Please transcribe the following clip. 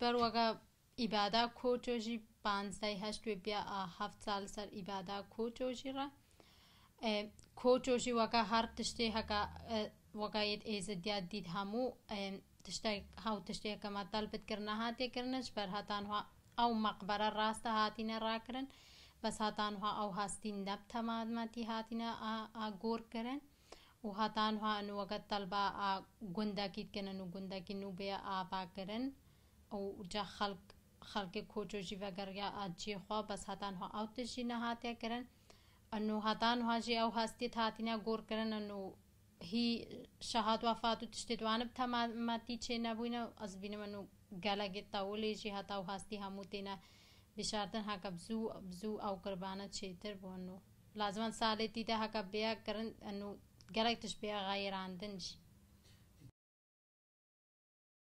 بەرەوەگە ئیبادا کۆتۆژی پانزدەی هەشتێ بیا هەفت سال سەر ئیبادا کۆتۆژیڕە کۆتۆژی وەگە هەر تشتێ هەکە وەگایت ئێزە دیات دیت هەموو تشتێک هاو تشتێکەکەمە دەڵبتکردە هاتێکردنش بەرهاتانها ئەو مەقبەرە ڕاستە هاتینە ڕاکردن بەس هاتانها ئەو هەستی نەب تەمادمەتی هاتینە ئاگۆرکردن و هاتانها نوەگەت دەڵبا گوندەکیتکردن و گوندەکی نوبێ ئاباکردن oca halk halkı koçoji ve garya acı xwa bas hatan ha avtish jina hatya kiran anu hatan ha ji ew hasti hatina gor kiran anu hi şahat vefatu tiştedwanib tamamati çêne bûyna ez bînim anu gelekê tawilê jî heta ew hastî hemû têne bişartin heka bizû bizû ew qirbana çêtir bûn û lazim salê dîde heka bêya kirin anu gelek tişt bêya xeyirandin jî